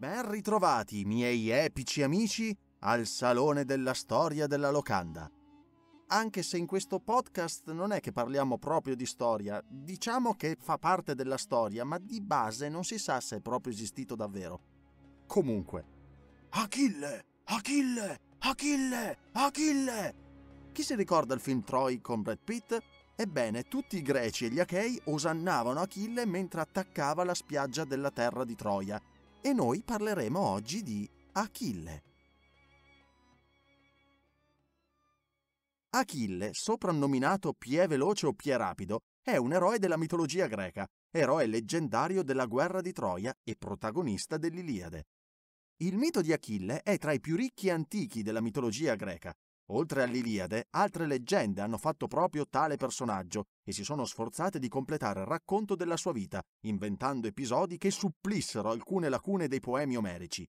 Ben ritrovati, miei epici amici, al Salone della Storia della Locanda. Anche se in questo podcast non è che parliamo proprio di storia, diciamo che fa parte della storia, ma di base non si sa se è proprio esistito davvero. Comunque. Achille! Achille! Achille! Achille! Chi si ricorda il film Troy con Brad Pitt? Ebbene, tutti i greci e gli achei osannavano Achille mentre attaccava la spiaggia della terra di Troia e noi parleremo oggi di Achille. Achille, soprannominato Pie Veloce o Pie Rapido, è un eroe della mitologia greca, eroe leggendario della guerra di Troia e protagonista dell'Iliade. Il mito di Achille è tra i più ricchi antichi della mitologia greca Oltre all'Iliade, altre leggende hanno fatto proprio tale personaggio e si sono sforzate di completare il racconto della sua vita, inventando episodi che supplissero alcune lacune dei poemi omerici.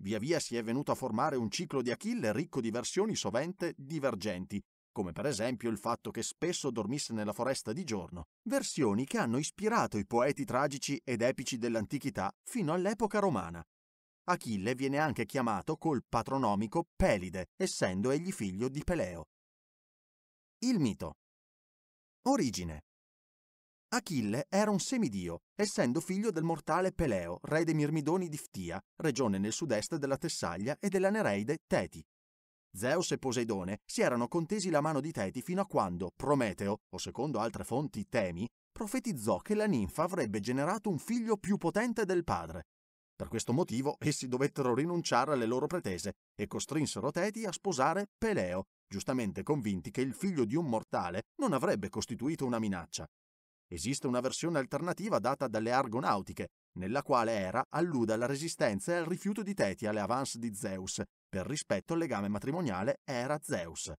Via via si è venuto a formare un ciclo di Achille ricco di versioni sovente divergenti, come per esempio il fatto che spesso dormisse nella foresta di giorno, versioni che hanno ispirato i poeti tragici ed epici dell'antichità fino all'epoca romana, Achille viene anche chiamato col patronomico Pelide, essendo egli figlio di Peleo. Il mito. Origine. Achille era un semidio, essendo figlio del mortale Peleo, re dei Mirmidoni di Ftia, regione nel sud-est della Tessaglia e della Nereide Teti. Zeus e Poseidone si erano contesi la mano di Teti fino a quando Prometeo, o secondo altre fonti Temi, profetizzò che la ninfa avrebbe generato un figlio più potente del padre. Per questo motivo essi dovettero rinunciare alle loro pretese e costrinsero Teti a sposare Peleo, giustamente convinti che il figlio di un mortale non avrebbe costituito una minaccia. Esiste una versione alternativa data dalle Argonautiche, nella quale Era allude alla resistenza e al rifiuto di Teti alle avance di Zeus, per rispetto al legame matrimoniale Era-Zeus.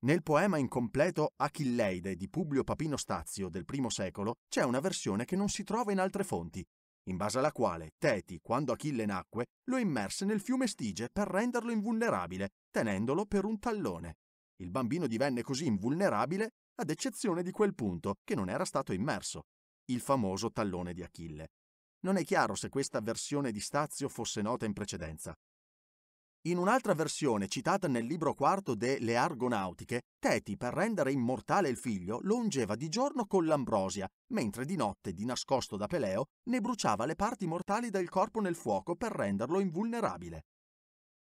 Nel poema incompleto Achilleide di Publio Papino Stazio del I secolo c'è una versione che non si trova in altre fonti in base alla quale Teti, quando Achille nacque, lo immerse nel fiume Stige per renderlo invulnerabile, tenendolo per un tallone. Il bambino divenne così invulnerabile ad eccezione di quel punto che non era stato immerso, il famoso tallone di Achille. Non è chiaro se questa versione di Stazio fosse nota in precedenza, in un'altra versione citata nel libro quarto de Le Argonautiche, Teti, per rendere immortale il figlio, lo ungeva di giorno con l'ambrosia, mentre di notte, di nascosto da Peleo, ne bruciava le parti mortali del corpo nel fuoco per renderlo invulnerabile.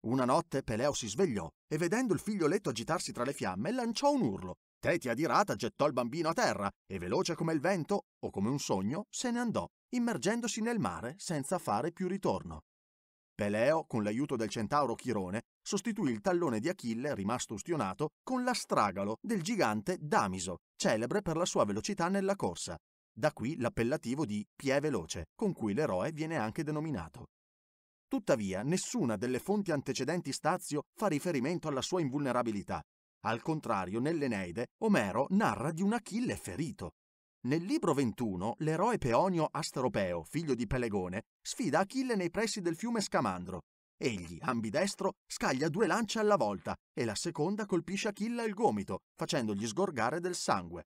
Una notte Peleo si svegliò e, vedendo il figlioletto agitarsi tra le fiamme, lanciò un urlo. Teti adirata gettò il bambino a terra e, veloce come il vento, o come un sogno, se ne andò, immergendosi nel mare senza fare più ritorno. Peleo, con l'aiuto del centauro Chirone, sostituì il tallone di Achille, rimasto ustionato, con l'astragalo del gigante Damiso, celebre per la sua velocità nella corsa. Da qui l'appellativo di Pie Veloce, con cui l'eroe viene anche denominato. Tuttavia, nessuna delle fonti antecedenti Stazio fa riferimento alla sua invulnerabilità. Al contrario, nell'Eneide, Omero narra di un Achille ferito, nel libro 21, l'eroe peonio Asteropeo, figlio di Pelegone, sfida Achille nei pressi del fiume Scamandro. Egli, ambidestro, scaglia due lance alla volta e la seconda colpisce Achille al gomito, facendogli sgorgare del sangue.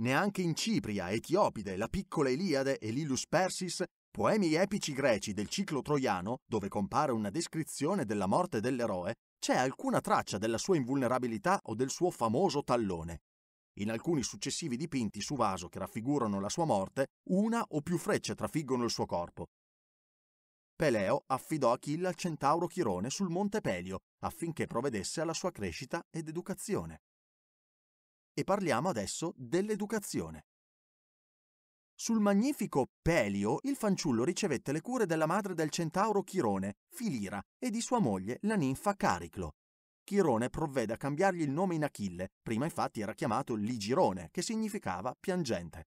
Neanche in Cipria, Etiopide, la piccola Iliade e l'Illus Persis, poemi epici greci del ciclo troiano, dove compare una descrizione della morte dell'eroe, c'è alcuna traccia della sua invulnerabilità o del suo famoso tallone. In alcuni successivi dipinti su vaso che raffigurano la sua morte, una o più frecce trafiggono il suo corpo. Peleo affidò Achille al centauro Chirone sul monte Pelio affinché provvedesse alla sua crescita ed educazione. E parliamo adesso dell'educazione. Sul magnifico Pelio il fanciullo ricevette le cure della madre del centauro Chirone, Filira, e di sua moglie, la ninfa Cariclo. Chirone provvede a cambiargli il nome in Achille, prima infatti era chiamato Ligirone, che significava piangente.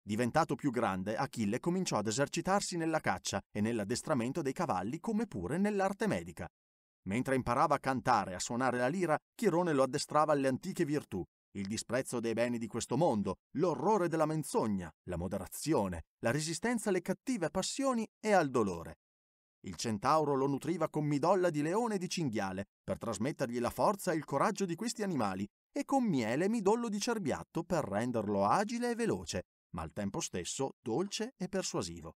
Diventato più grande, Achille cominciò ad esercitarsi nella caccia e nell'addestramento dei cavalli come pure nell'arte medica. Mentre imparava a cantare e a suonare la lira, Chirone lo addestrava alle antiche virtù, il disprezzo dei beni di questo mondo, l'orrore della menzogna, la moderazione, la resistenza alle cattive passioni e al dolore. Il centauro lo nutriva con midolla di leone e di cinghiale per trasmettergli la forza e il coraggio di questi animali e con miele e midollo di cerbiatto per renderlo agile e veloce, ma al tempo stesso dolce e persuasivo.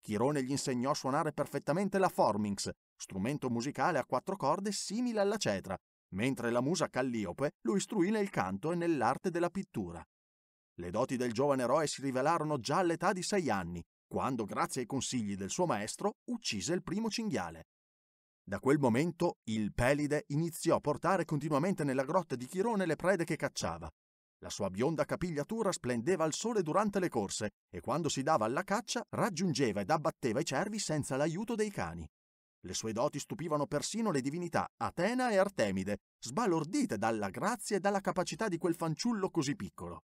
Chirone gli insegnò a suonare perfettamente la formix, strumento musicale a quattro corde simile alla cetra, mentre la musa Calliope lo istruì nel canto e nell'arte della pittura. Le doti del giovane eroe si rivelarono già all'età di sei anni, quando, grazie ai consigli del suo maestro, uccise il primo cinghiale. Da quel momento il Pelide iniziò a portare continuamente nella grotta di Chirone le prede che cacciava. La sua bionda capigliatura splendeva al sole durante le corse e quando si dava alla caccia raggiungeva ed abbatteva i cervi senza l'aiuto dei cani. Le sue doti stupivano persino le divinità Atena e Artemide, sbalordite dalla grazia e dalla capacità di quel fanciullo così piccolo.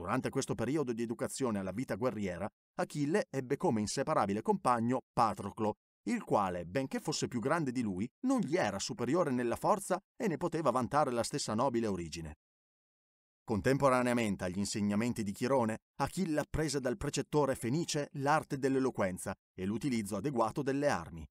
Durante questo periodo di educazione alla vita guerriera, Achille ebbe come inseparabile compagno Patroclo, il quale, benché fosse più grande di lui, non gli era superiore nella forza e ne poteva vantare la stessa nobile origine. Contemporaneamente agli insegnamenti di Chirone, Achille apprese dal precettore fenice l'arte dell'eloquenza e l'utilizzo adeguato delle armi.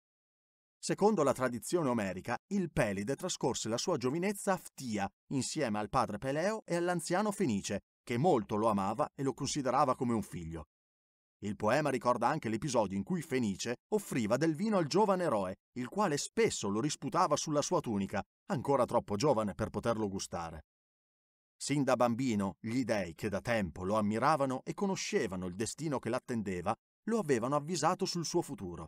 Secondo la tradizione omerica, il Pelide trascorse la sua giovinezza a Ftia insieme al padre Peleo e all'anziano Fenice, che molto lo amava e lo considerava come un figlio. Il poema ricorda anche l'episodio in cui Fenice offriva del vino al giovane eroe, il quale spesso lo risputava sulla sua tunica, ancora troppo giovane per poterlo gustare. Sin da bambino, gli dei che da tempo lo ammiravano e conoscevano il destino che l'attendeva, lo avevano avvisato sul suo futuro.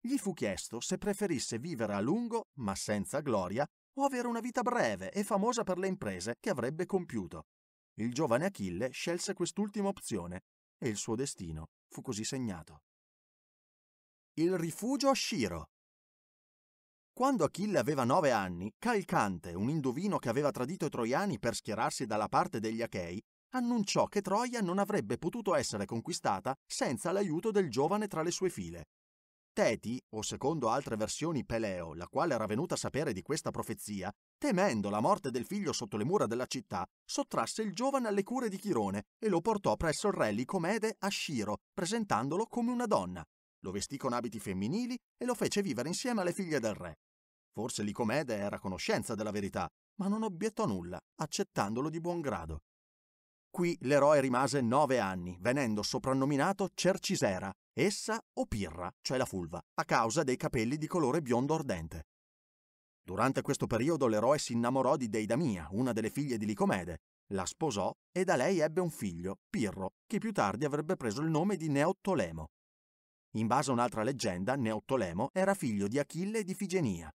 Gli fu chiesto se preferisse vivere a lungo, ma senza gloria, o avere una vita breve e famosa per le imprese che avrebbe compiuto. Il giovane Achille scelse quest'ultima opzione e il suo destino fu così segnato. Il rifugio a Sciro. Quando Achille aveva nove anni, Calcante, un indovino che aveva tradito i troiani per schierarsi dalla parte degli Achei, annunciò che Troia non avrebbe potuto essere conquistata senza l'aiuto del giovane tra le sue file, Teti, o secondo altre versioni Peleo, la quale era venuta a sapere di questa profezia, temendo la morte del figlio sotto le mura della città, sottrasse il giovane alle cure di Chirone e lo portò presso il re Licomede a Sciro, presentandolo come una donna. Lo vestì con abiti femminili e lo fece vivere insieme alle figlie del re. Forse Licomede era a conoscenza della verità, ma non obiettò nulla, accettandolo di buon grado. Qui l'eroe rimase nove anni, venendo soprannominato Cercisera, essa o pirra, cioè la fulva, a causa dei capelli di colore biondo ardente. Durante questo periodo l'eroe si innamorò di Deidamia, una delle figlie di Licomede, la sposò e da lei ebbe un figlio, Pirro, che più tardi avrebbe preso il nome di Neottolemo. In base a un'altra leggenda, Neottolemo era figlio di Achille e di Figenia.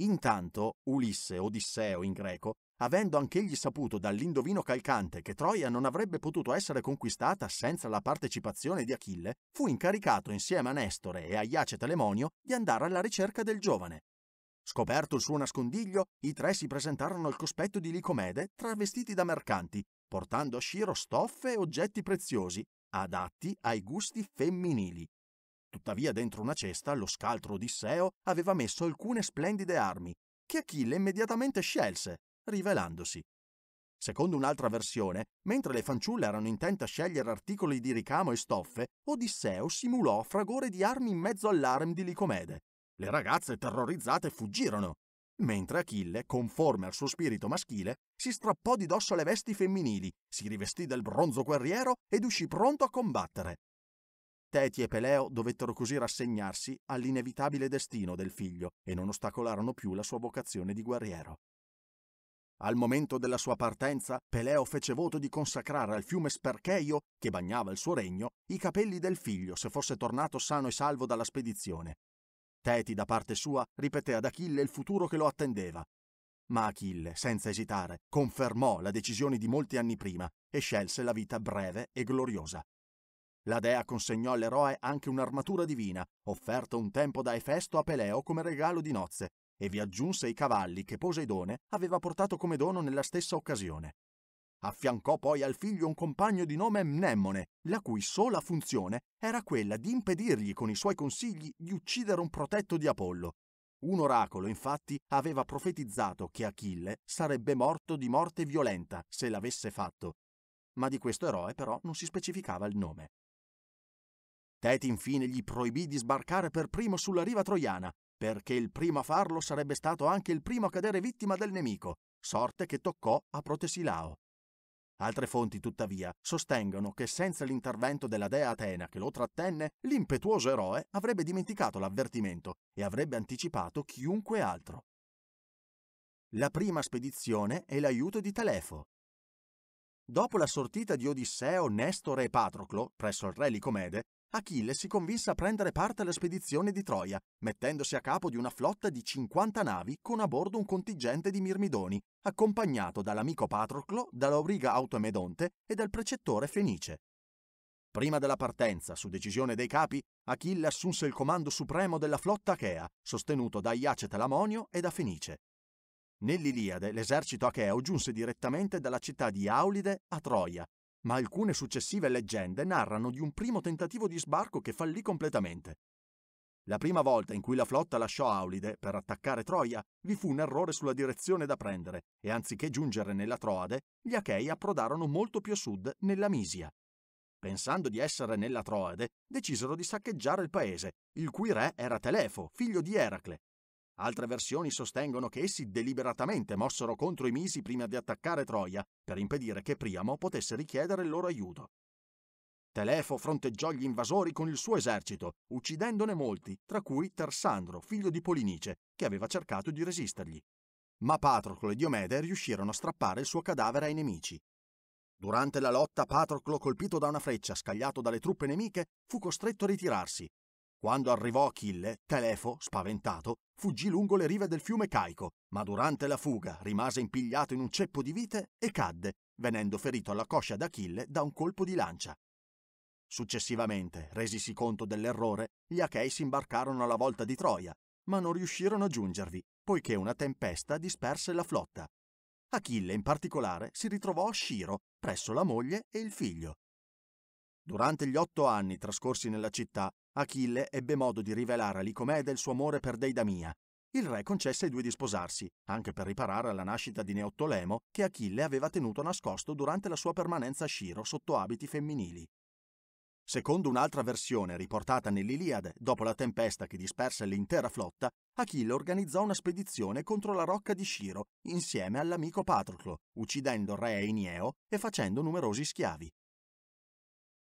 Intanto Ulisse, Odisseo in greco, avendo anch'egli saputo dall'indovino calcante che Troia non avrebbe potuto essere conquistata senza la partecipazione di Achille, fu incaricato insieme a Nestore e a Iace Telemonio di andare alla ricerca del giovane. Scoperto il suo nascondiglio, i tre si presentarono al cospetto di Licomede travestiti da mercanti, portando a Sciro stoffe e oggetti preziosi, adatti ai gusti femminili. Tuttavia dentro una cesta lo scaltro Odisseo aveva messo alcune splendide armi, che Achille immediatamente scelse rivelandosi. Secondo un'altra versione, mentre le fanciulle erano intente a scegliere articoli di ricamo e stoffe, Odisseo simulò fragore di armi in mezzo all'arem di Licomede. Le ragazze terrorizzate fuggirono, mentre Achille, conforme al suo spirito maschile, si strappò di dosso le vesti femminili, si rivestì del bronzo guerriero ed uscì pronto a combattere. Teti e Peleo dovettero così rassegnarsi all'inevitabile destino del figlio e non ostacolarono più la sua vocazione di guerriero. Al momento della sua partenza, Peleo fece voto di consacrare al fiume Spercheio, che bagnava il suo regno, i capelli del figlio se fosse tornato sano e salvo dalla spedizione. Teti, da parte sua, ripeté ad Achille il futuro che lo attendeva. Ma Achille, senza esitare, confermò la decisione di molti anni prima e scelse la vita breve e gloriosa. La dea consegnò all'eroe anche un'armatura divina, offerta un tempo da Efesto a Peleo come regalo di nozze, e vi aggiunse i cavalli che Poseidone aveva portato come dono nella stessa occasione. Affiancò poi al figlio un compagno di nome Mnemone, la cui sola funzione era quella di impedirgli con i suoi consigli di uccidere un protetto di Apollo. Un oracolo, infatti, aveva profetizzato che Achille sarebbe morto di morte violenta se l'avesse fatto. Ma di questo eroe però non si specificava il nome. Teti infine gli proibì di sbarcare per primo sulla riva troiana perché il primo a farlo sarebbe stato anche il primo a cadere vittima del nemico, sorte che toccò a Protesilao. Altre fonti, tuttavia, sostengono che senza l'intervento della dea Atena che lo trattenne, l'impetuoso eroe avrebbe dimenticato l'avvertimento e avrebbe anticipato chiunque altro. La prima spedizione e l'aiuto di Telefo. Dopo la sortita di Odisseo, Nestore e Patroclo presso il re Licomede, Achille si convinse a prendere parte alla spedizione di Troia, mettendosi a capo di una flotta di 50 navi con a bordo un contingente di mirmidoni, accompagnato dall'amico Patroclo, dall'auriga Automedonte e dal precettore Fenice. Prima della partenza, su decisione dei capi, Achille assunse il comando supremo della flotta achea, sostenuto da Iacete Lamonio e da Fenice. Nell'Iliade l'esercito acheo giunse direttamente dalla città di Aulide a Troia, ma alcune successive leggende narrano di un primo tentativo di sbarco che fallì completamente. La prima volta in cui la flotta lasciò Aulide per attaccare Troia, vi fu un errore sulla direzione da prendere e anziché giungere nella Troade, gli Achei approdarono molto più a sud nella Misia. Pensando di essere nella Troade, decisero di saccheggiare il paese, il cui re era Telefo, figlio di Eracle, Altre versioni sostengono che essi deliberatamente mossero contro i Misi prima di attaccare Troia, per impedire che Priamo potesse richiedere il loro aiuto. Telefo fronteggiò gli invasori con il suo esercito, uccidendone molti, tra cui Tersandro, figlio di Polinice, che aveva cercato di resistergli. Ma Patroclo e Diomede riuscirono a strappare il suo cadavere ai nemici. Durante la lotta, Patroclo, colpito da una freccia scagliato dalle truppe nemiche, fu costretto a ritirarsi, quando arrivò Achille, Telefo, spaventato, fuggì lungo le rive del fiume Caico, ma durante la fuga rimase impigliato in un ceppo di vite e cadde, venendo ferito alla coscia d'Achille da un colpo di lancia. Successivamente, resisi conto dell'errore, gli Achei si imbarcarono alla volta di Troia, ma non riuscirono a giungervi, poiché una tempesta disperse la flotta. Achille in particolare si ritrovò a Sciro, presso la moglie e il figlio. Durante gli otto anni trascorsi nella città, Achille ebbe modo di rivelare a Licomede il suo amore per Deidamia. Il re concesse ai due di sposarsi, anche per riparare alla nascita di Neottolemo che Achille aveva tenuto nascosto durante la sua permanenza a Sciro sotto abiti femminili. Secondo un'altra versione riportata nell'Iliade, dopo la tempesta che disperse l'intera flotta, Achille organizzò una spedizione contro la rocca di Sciro insieme all'amico Patroclo, uccidendo il re Eineo e facendo numerosi schiavi.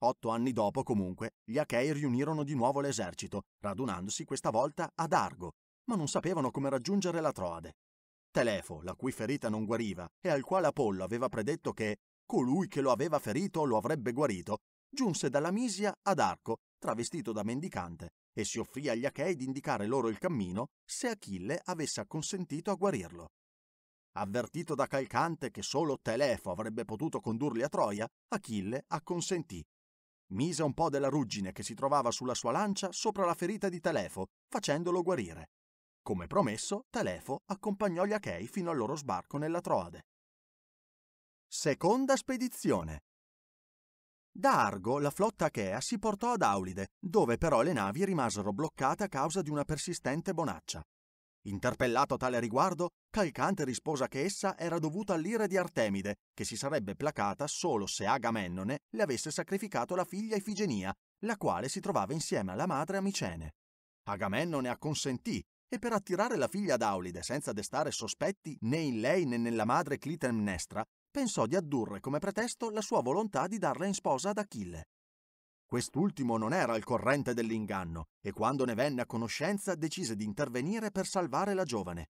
Otto anni dopo, comunque, gli Achei riunirono di nuovo l'esercito, radunandosi questa volta ad Argo, ma non sapevano come raggiungere la Troade. Telefo, la cui ferita non guariva e al quale Apollo aveva predetto che colui che lo aveva ferito lo avrebbe guarito, giunse dalla Misia ad Arco, travestito da mendicante, e si offrì agli Achei di indicare loro il cammino se Achille avesse acconsentito a guarirlo. Avvertito da Calcante che solo Telefo avrebbe potuto condurli a Troia, Achille acconsentì mise un po' della ruggine che si trovava sulla sua lancia sopra la ferita di Telefo, facendolo guarire. Come promesso, Telefo accompagnò gli Achei fino al loro sbarco nella Troade. Seconda spedizione. Da Argo la flotta achea si portò ad Aulide, dove però le navi rimasero bloccate a causa di una persistente bonaccia. Interpellato a tale riguardo, Calcante rispose che essa era dovuta all'ira di Artemide, che si sarebbe placata solo se Agamennone le avesse sacrificato la figlia Ifigenia, la quale si trovava insieme alla madre a Micene. Agamennone acconsentì e per attirare la figlia d'Aulide senza destare sospetti né in lei né nella madre Clitemnestra, pensò di addurre come pretesto la sua volontà di darla in sposa ad Achille. Quest'ultimo non era al corrente dell'inganno e quando ne venne a conoscenza decise di intervenire per salvare la giovane.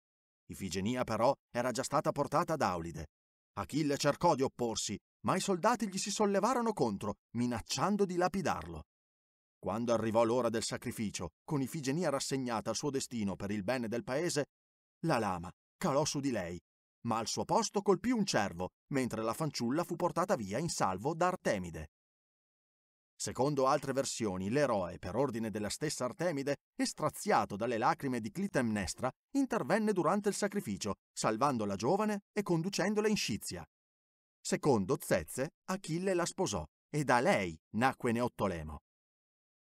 Ifigenia però era già stata portata ad Aulide. Achille cercò di opporsi, ma i soldati gli si sollevarono contro, minacciando di lapidarlo. Quando arrivò l'ora del sacrificio, con Ifigenia rassegnata al suo destino per il bene del paese, la lama calò su di lei, ma al suo posto colpì un cervo, mentre la fanciulla fu portata via in salvo da Artemide. Secondo altre versioni, l'eroe, per ordine della stessa Artemide, e straziato dalle lacrime di Clitemnestra, intervenne durante il sacrificio, salvando la giovane e conducendola in Scizia. Secondo Zezze, Achille la sposò e da lei nacque Neottolemo.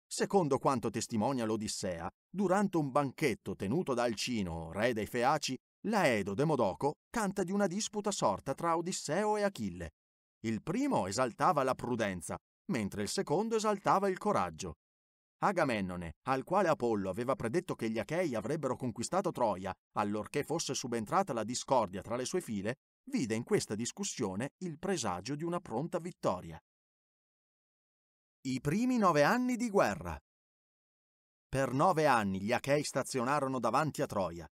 Secondo quanto testimonia l'Odissea, durante un banchetto tenuto da Alcino, re dei Feaci, Laedo Demodoco canta di una disputa sorta tra Odisseo e Achille. Il primo esaltava la prudenza, mentre il secondo esaltava il coraggio. Agamennone, al quale Apollo aveva predetto che gli Achei avrebbero conquistato Troia, allorché fosse subentrata la discordia tra le sue file, vide in questa discussione il presagio di una pronta vittoria. I primi nove anni di guerra. Per nove anni gli Achei stazionarono davanti a Troia.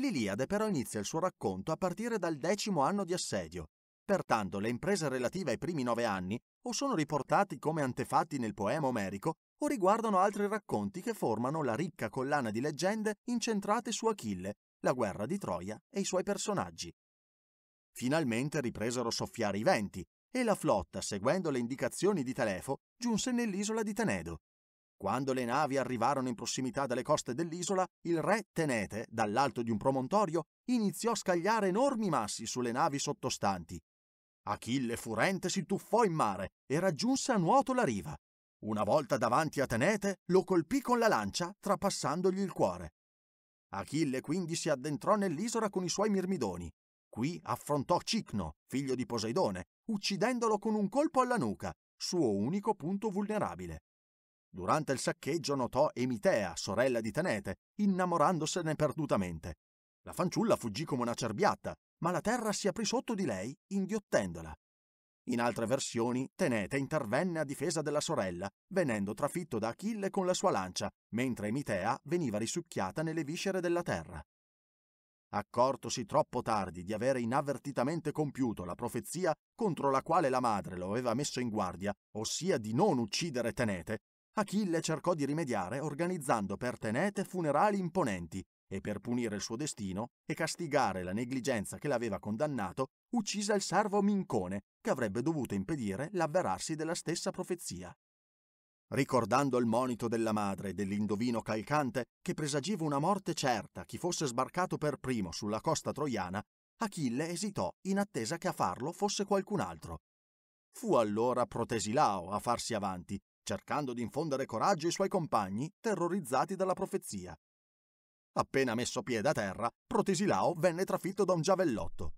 L'Iliade però inizia il suo racconto a partire dal decimo anno di assedio. Pertanto le imprese relative ai primi nove anni o sono riportati come antefatti nel poema omerico o riguardano altri racconti che formano la ricca collana di leggende incentrate su Achille, la guerra di Troia e i suoi personaggi. Finalmente ripresero a soffiare i venti e la flotta, seguendo le indicazioni di Telefo, giunse nell'isola di Tenedo. Quando le navi arrivarono in prossimità delle coste dell'isola, il re Tenete, dall'alto di un promontorio, iniziò a scagliare enormi massi sulle navi sottostanti Achille furente si tuffò in mare e raggiunse a nuoto la riva. Una volta davanti a Tenete, lo colpì con la lancia, trapassandogli il cuore. Achille quindi si addentrò nell'isola con i suoi mirmidoni. Qui affrontò Cicno, figlio di Poseidone, uccidendolo con un colpo alla nuca, suo unico punto vulnerabile. Durante il saccheggio notò Emitea, sorella di Tenete, innamorandosene perdutamente. La fanciulla fuggì come una cerbiatta ma la terra si aprì sotto di lei, inghiottendola. In altre versioni, Tenete intervenne a difesa della sorella, venendo trafitto da Achille con la sua lancia, mentre Emitea veniva risucchiata nelle viscere della terra. Accortosi troppo tardi di avere inavvertitamente compiuto la profezia contro la quale la madre lo aveva messo in guardia, ossia di non uccidere Tenete, Achille cercò di rimediare organizzando per Tenete funerali imponenti, e per punire il suo destino e castigare la negligenza che l'aveva condannato, uccise il servo Mincone, che avrebbe dovuto impedire l'avverarsi della stessa profezia. Ricordando il monito della madre e dell'indovino calcante che presagiva una morte certa chi fosse sbarcato per primo sulla costa troiana, Achille esitò in attesa che a farlo fosse qualcun altro. Fu allora Protesilao a farsi avanti, cercando di infondere coraggio ai suoi compagni terrorizzati dalla profezia. Appena messo piede a terra, Protesilao venne trafitto da un giavellotto.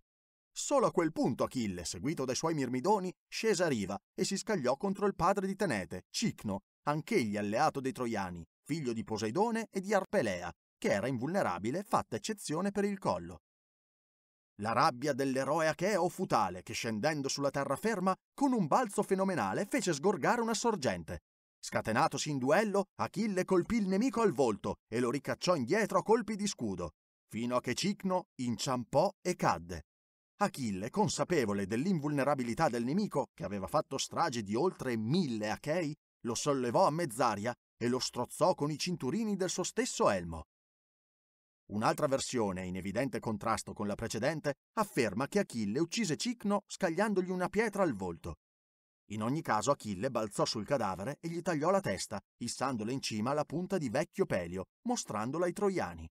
Solo a quel punto Achille, seguito dai suoi mirmidoni, scese a riva e si scagliò contro il padre di Tenete, Cicno, anch'egli alleato dei Troiani, figlio di Poseidone e di Arpelea, che era invulnerabile fatta eccezione per il collo. La rabbia dell'eroe Acheo fu tale che scendendo sulla terraferma, con un balzo fenomenale fece sgorgare una sorgente, Scatenatosi in duello, Achille colpì il nemico al volto e lo ricacciò indietro a colpi di scudo, fino a che Cicno inciampò e cadde. Achille, consapevole dell'invulnerabilità del nemico, che aveva fatto strage di oltre mille Achei, lo sollevò a mezz'aria e lo strozzò con i cinturini del suo stesso elmo. Un'altra versione, in evidente contrasto con la precedente, afferma che Achille uccise Cicno scagliandogli una pietra al volto. In ogni caso Achille balzò sul cadavere e gli tagliò la testa, issandola in cima alla punta di vecchio Pelio, mostrandola ai troiani.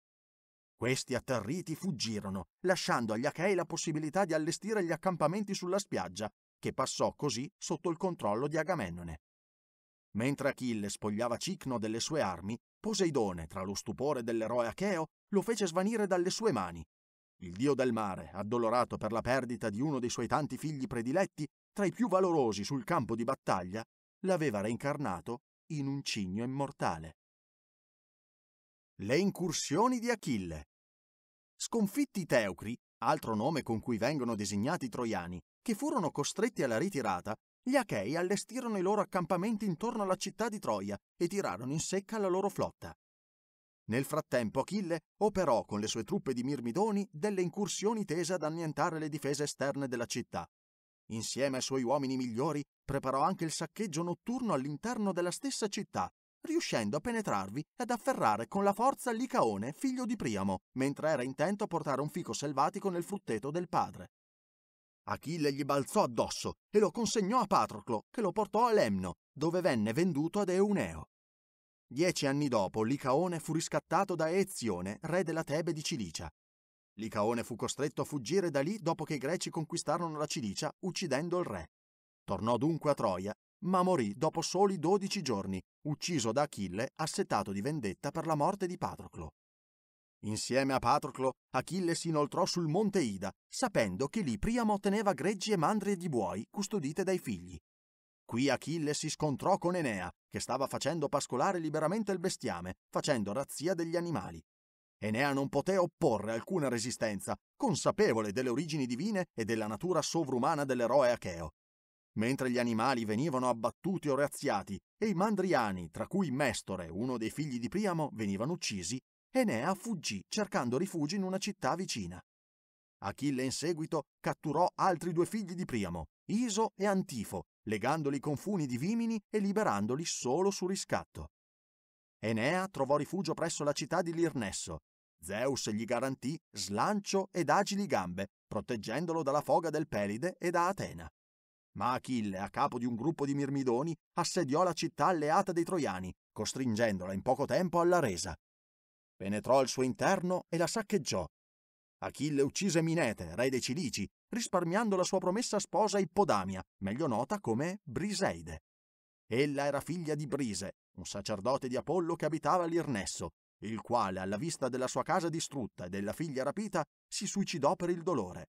Questi atterriti fuggirono, lasciando agli Achei la possibilità di allestire gli accampamenti sulla spiaggia, che passò così sotto il controllo di Agamennone. Mentre Achille spogliava Cicno delle sue armi, Poseidone, tra lo stupore dell'eroe Acheo, lo fece svanire dalle sue mani. Il dio del mare, addolorato per la perdita di uno dei suoi tanti figli prediletti, tra i più valorosi sul campo di battaglia, l'aveva reincarnato in un cigno immortale. Le incursioni di Achille. Sconfitti i Teucri, altro nome con cui vengono designati i troiani, che furono costretti alla ritirata, gli Achei allestirono i loro accampamenti intorno alla città di Troia e tirarono in secca la loro flotta. Nel frattempo Achille operò con le sue truppe di mirmidoni delle incursioni tese ad annientare le difese esterne della città, Insieme ai suoi uomini migliori preparò anche il saccheggio notturno all'interno della stessa città, riuscendo a penetrarvi ed afferrare con la forza Licaone, figlio di Priamo, mentre era intento a portare un fico selvatico nel frutteto del padre. Achille gli balzò addosso e lo consegnò a Patroclo, che lo portò a Lemno, dove venne venduto ad Euneo. Dieci anni dopo, Licaone fu riscattato da Ezione, re della Tebe di Cilicia, Licaone fu costretto a fuggire da lì dopo che i greci conquistarono la Cilicia uccidendo il re. Tornò dunque a Troia, ma morì dopo soli dodici giorni, ucciso da Achille assetato di vendetta per la morte di Patroclo. Insieme a Patroclo, Achille si inoltrò sul monte Ida, sapendo che lì Priamo teneva greggi e mandrie di buoi custodite dai figli. Qui Achille si scontrò con Enea, che stava facendo pascolare liberamente il bestiame, facendo razzia degli animali. Enea non poté opporre alcuna resistenza, consapevole delle origini divine e della natura sovrumana dell'eroe acheo. Mentre gli animali venivano abbattuti o razziati e i mandriani, tra cui Mestore, uno dei figli di Priamo, venivano uccisi, Enea fuggì cercando rifugio in una città vicina. Achille in seguito catturò altri due figli di Priamo, Iso e Antifo, legandoli con funi di vimini e liberandoli solo su riscatto. Enea trovò rifugio presso la città di Lirnesso Zeus gli garantì slancio ed agili gambe, proteggendolo dalla foga del Pelide e da Atena. Ma Achille, a capo di un gruppo di mirmidoni, assediò la città alleata dei Troiani, costringendola in poco tempo alla resa. Penetrò al suo interno e la saccheggiò. Achille uccise Minete, re dei Cilici, risparmiando la sua promessa sposa Ippodamia, meglio nota come Briseide. Ella era figlia di Brise, un sacerdote di Apollo che abitava l'Irnesso, il quale, alla vista della sua casa distrutta e della figlia rapita, si suicidò per il dolore.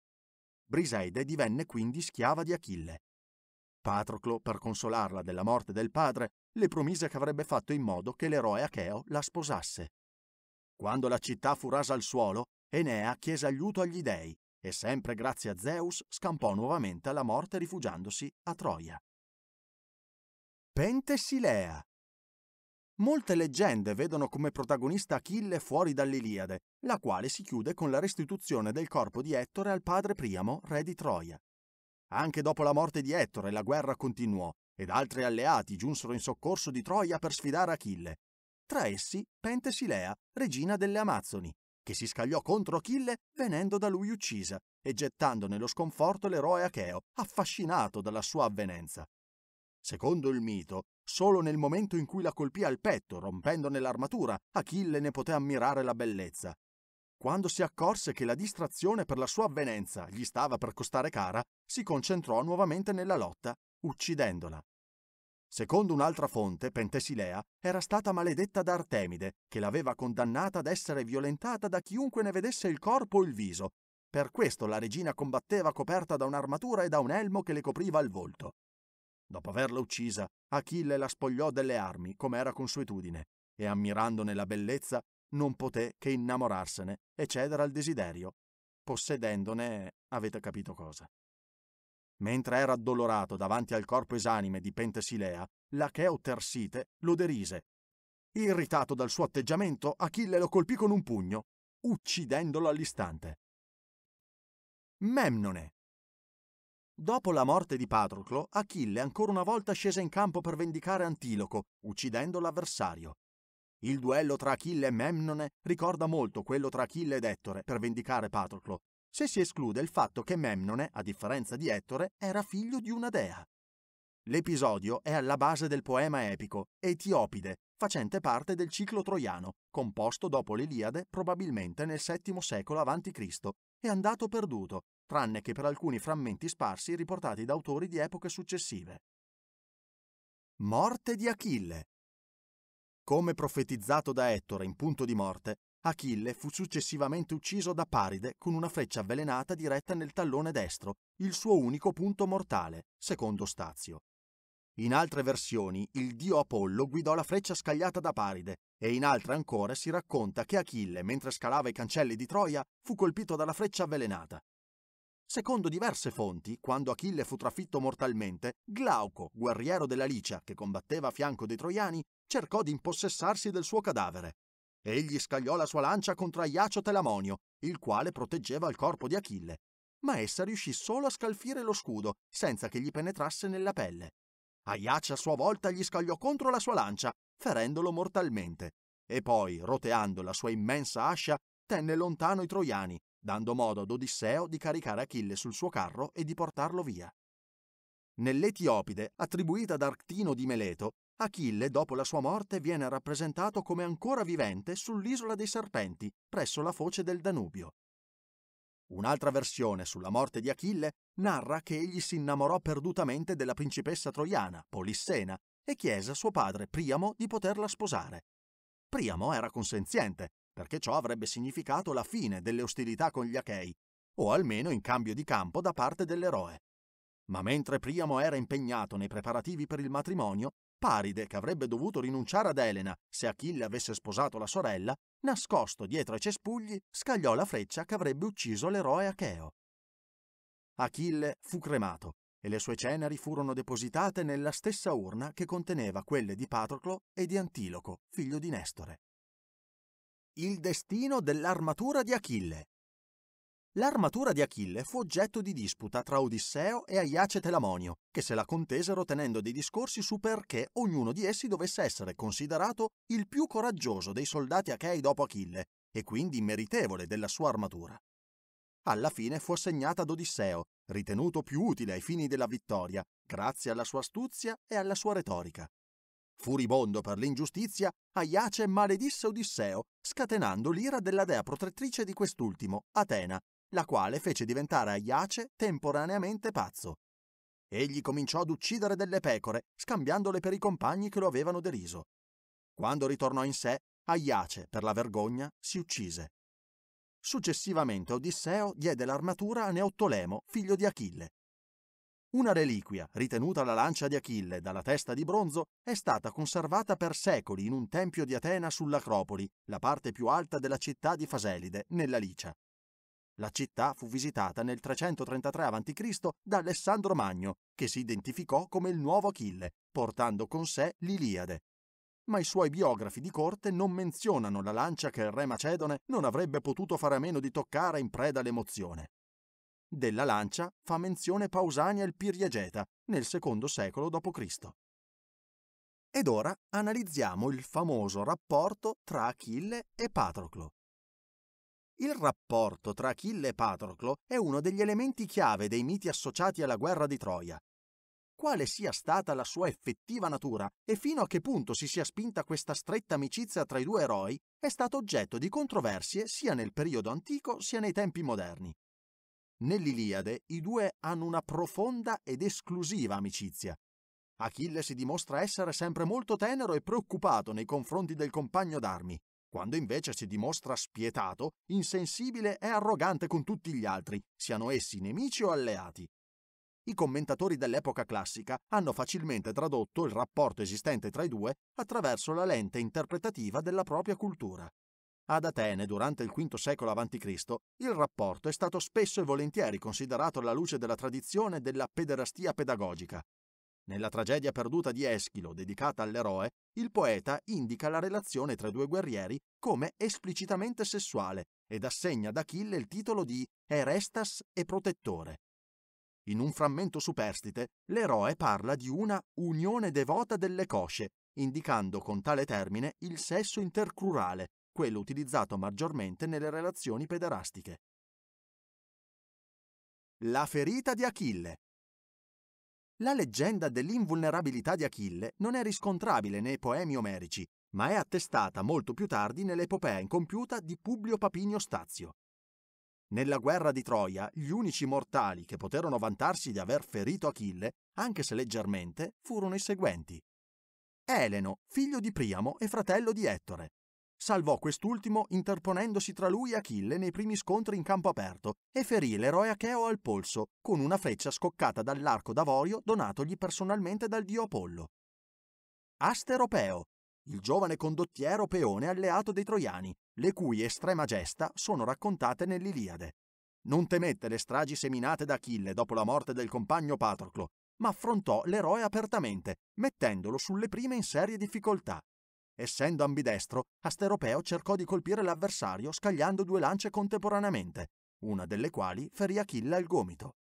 Briseide divenne quindi schiava di Achille. Patroclo, per consolarla della morte del padre, le promise che avrebbe fatto in modo che l'eroe Acheo la sposasse. Quando la città fu rasa al suolo, Enea chiese aiuto agli dei e sempre grazie a Zeus scampò nuovamente alla morte rifugiandosi a Troia. Pentesilea Molte leggende vedono come protagonista Achille fuori dall'Iliade, la quale si chiude con la restituzione del corpo di Ettore al padre Priamo, re di Troia. Anche dopo la morte di Ettore la guerra continuò ed altri alleati giunsero in soccorso di Troia per sfidare Achille. Tra essi Pentesilea, regina delle Amazzoni, che si scagliò contro Achille venendo da lui uccisa e gettando nello sconforto l'eroe Acheo, affascinato dalla sua avvenenza. Secondo il mito, Solo nel momento in cui la colpì al petto, rompendone l'armatura, Achille ne poté ammirare la bellezza. Quando si accorse che la distrazione per la sua avvenenza gli stava per costare cara, si concentrò nuovamente nella lotta, uccidendola. Secondo un'altra fonte, Pentesilea era stata maledetta da Artemide, che l'aveva condannata ad essere violentata da chiunque ne vedesse il corpo o il viso. Per questo la regina combatteva coperta da un'armatura e da un elmo che le copriva il volto. Dopo averla uccisa, Achille la spogliò delle armi, come era consuetudine, e ammirandone la bellezza, non poté che innamorarsene e cedere al desiderio, possedendone avete capito cosa. Mentre era addolorato davanti al corpo esanime di Pentesilea, Lacheo Tersite lo derise. Irritato dal suo atteggiamento, Achille lo colpì con un pugno, uccidendolo all'istante. Memnone, Dopo la morte di Patroclo, Achille ancora una volta scese in campo per vendicare Antiloco, uccidendo l'avversario. Il duello tra Achille e Memnone ricorda molto quello tra Achille ed Ettore per vendicare Patroclo, se si esclude il fatto che Memnone, a differenza di Ettore, era figlio di una dea. L'episodio è alla base del poema epico Etiopide, facente parte del ciclo troiano, composto dopo l'Iliade probabilmente nel VII secolo a.C. e andato perduto, tranne che per alcuni frammenti sparsi riportati da autori di epoche successive. Morte di Achille. Come profetizzato da Ettore in punto di morte, Achille fu successivamente ucciso da Paride con una freccia avvelenata diretta nel tallone destro, il suo unico punto mortale, secondo Stazio. In altre versioni, il dio Apollo guidò la freccia scagliata da Paride e in altre ancora si racconta che Achille, mentre scalava i cancelli di Troia, fu colpito dalla freccia avvelenata. Secondo diverse fonti, quando Achille fu trafitto mortalmente, Glauco, guerriero della Licia, che combatteva a fianco dei troiani, cercò di impossessarsi del suo cadavere. Egli scagliò la sua lancia contro Aiacio Telamonio, il quale proteggeva il corpo di Achille, ma essa riuscì solo a scalfire lo scudo, senza che gli penetrasse nella pelle. Aiace a sua volta gli scagliò contro la sua lancia, ferendolo mortalmente, e poi, roteando la sua immensa ascia, tenne lontano i troiani, dando modo ad Odisseo di caricare Achille sul suo carro e di portarlo via. Nell'Etiopide, attribuita ad Arctino di Meleto, Achille, dopo la sua morte, viene rappresentato come ancora vivente sull'isola dei serpenti, presso la foce del Danubio. Un'altra versione sulla morte di Achille narra che egli si innamorò perdutamente della principessa troiana, Polissena, e chiese a suo padre Priamo di poterla sposare. Priamo era consenziente, perché ciò avrebbe significato la fine delle ostilità con gli Achei, o almeno in cambio di campo da parte dell'eroe. Ma mentre Priamo era impegnato nei preparativi per il matrimonio, Paride, che avrebbe dovuto rinunciare ad Elena se Achille avesse sposato la sorella, nascosto dietro ai cespugli, scagliò la freccia che avrebbe ucciso l'eroe Acheo. Achille fu cremato e le sue ceneri furono depositate nella stessa urna che conteneva quelle di Patroclo e di Antiloco, figlio di Nestore. Il destino dell'armatura di Achille. L'armatura di Achille fu oggetto di disputa tra Odisseo e Aiace Telamonio, che se la contesero tenendo dei discorsi su perché ognuno di essi dovesse essere considerato il più coraggioso dei soldati achei dopo Achille, e quindi meritevole della sua armatura. Alla fine fu assegnata ad Odisseo, ritenuto più utile ai fini della vittoria, grazie alla sua astuzia e alla sua retorica. Furibondo per l'ingiustizia, Aiace maledisse Odisseo, scatenando l'ira della dea protettrice di quest'ultimo, Atena, la quale fece diventare Aiace temporaneamente pazzo. Egli cominciò ad uccidere delle pecore, scambiandole per i compagni che lo avevano deriso. Quando ritornò in sé, Aiace, per la vergogna, si uccise. Successivamente Odisseo diede l'armatura a Neottolemo, figlio di Achille, una reliquia, ritenuta la lancia di Achille dalla testa di bronzo, è stata conservata per secoli in un tempio di Atena sull'Acropoli, la parte più alta della città di Faselide, nella Licia. La città fu visitata nel 333 a.C. da Alessandro Magno, che si identificò come il nuovo Achille, portando con sé l'Iliade. Ma i suoi biografi di corte non menzionano la lancia che il re Macedone non avrebbe potuto fare a meno di toccare in preda all'emozione. Della lancia fa menzione Pausania il Piriegeta nel secondo secolo d.C. Ed ora analizziamo il famoso rapporto tra Achille e Patroclo. Il rapporto tra Achille e Patroclo è uno degli elementi chiave dei miti associati alla guerra di Troia. Quale sia stata la sua effettiva natura e fino a che punto si sia spinta questa stretta amicizia tra i due eroi è stato oggetto di controversie sia nel periodo antico sia nei tempi moderni. Nell'Iliade i due hanno una profonda ed esclusiva amicizia. Achille si dimostra essere sempre molto tenero e preoccupato nei confronti del compagno d'armi, quando invece si dimostra spietato, insensibile e arrogante con tutti gli altri, siano essi nemici o alleati. I commentatori dell'epoca classica hanno facilmente tradotto il rapporto esistente tra i due attraverso la lente interpretativa della propria cultura. Ad Atene, durante il V secolo a.C., il rapporto è stato spesso e volentieri considerato alla luce della tradizione della pederastia pedagogica. Nella tragedia perduta di Eschilo, dedicata all'eroe, il poeta indica la relazione tra i due guerrieri come esplicitamente sessuale ed assegna ad Achille il titolo di Erestas e protettore. In un frammento superstite, l'eroe parla di una unione devota delle cosce, indicando con tale termine il sesso intercrurale, quello utilizzato maggiormente nelle relazioni pederastiche. La ferita di Achille La leggenda dell'invulnerabilità di Achille non è riscontrabile nei poemi omerici, ma è attestata molto più tardi nell'epopea incompiuta di Publio Papinio Stazio. Nella guerra di Troia, gli unici mortali che poterono vantarsi di aver ferito Achille, anche se leggermente, furono i seguenti. Eleno, figlio di Priamo e fratello di Ettore salvò quest'ultimo interponendosi tra lui e Achille nei primi scontri in campo aperto e ferì l'eroe Acheo al polso con una freccia scoccata dall'arco d'avorio donatogli personalmente dal dio Apollo. Asteropeo, il giovane condottiero peone alleato dei troiani, le cui estrema gesta sono raccontate nell'Iliade. Non temette le stragi seminate da Achille dopo la morte del compagno Patroclo, ma affrontò l'eroe apertamente, mettendolo sulle prime in serie difficoltà Essendo ambidestro, Asteropeo cercò di colpire l'avversario scagliando due lance contemporaneamente, una delle quali ferì Achille al gomito.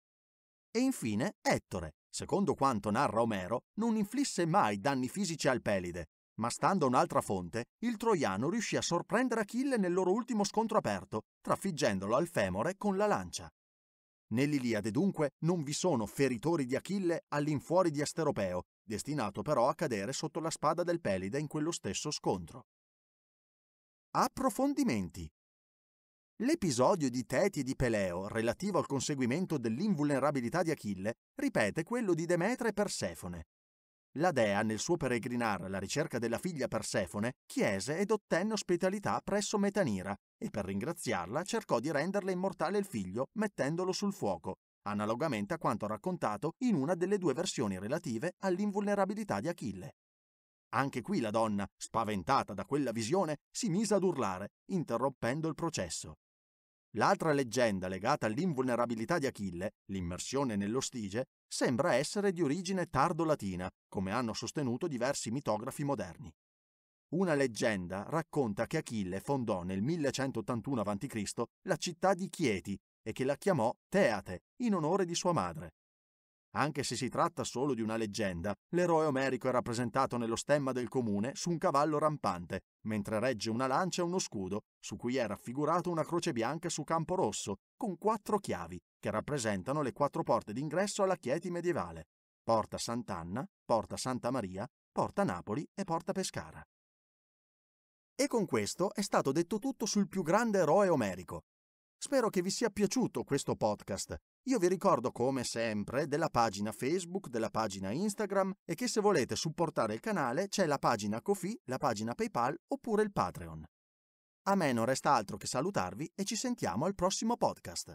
E infine Ettore, secondo quanto narra Omero, non inflisse mai danni fisici al Pelide, ma stando a un'altra fonte, il troiano riuscì a sorprendere Achille nel loro ultimo scontro aperto, trafiggendolo al femore con la lancia. Nell'Iliade dunque non vi sono feritori di Achille all'infuori di Asteropeo, destinato però a cadere sotto la spada del Pelide in quello stesso scontro. Approfondimenti. L'episodio di Teti e di Peleo, relativo al conseguimento dell'invulnerabilità di Achille, ripete quello di Demetra e Persefone. La dea, nel suo peregrinare alla ricerca della figlia Persefone, chiese ed ottenne ospitalità presso Metanira e per ringraziarla cercò di renderle immortale il figlio mettendolo sul fuoco, analogamente a quanto raccontato in una delle due versioni relative all'invulnerabilità di Achille. Anche qui la donna, spaventata da quella visione, si mise ad urlare, interrompendo il processo. L'altra leggenda legata all'invulnerabilità di Achille, l'immersione nello Stige, sembra essere di origine tardo-latina, come hanno sostenuto diversi mitografi moderni. Una leggenda racconta che Achille fondò nel 1181 a.C. la città di Chieti, e che la chiamò Teate in onore di sua madre. Anche se si tratta solo di una leggenda, l'eroe omerico è rappresentato nello stemma del comune su un cavallo rampante, mentre regge una lancia e uno scudo, su cui è raffigurata una croce bianca su campo rosso, con quattro chiavi, che rappresentano le quattro porte d'ingresso alla Chieti medievale. Porta Sant'Anna, Porta Santa Maria, Porta Napoli e Porta Pescara. E con questo è stato detto tutto sul più grande eroe omerico, Spero che vi sia piaciuto questo podcast. Io vi ricordo come sempre della pagina Facebook, della pagina Instagram e che se volete supportare il canale c'è la pagina Kofi, la pagina PayPal oppure il Patreon. A me non resta altro che salutarvi e ci sentiamo al prossimo podcast.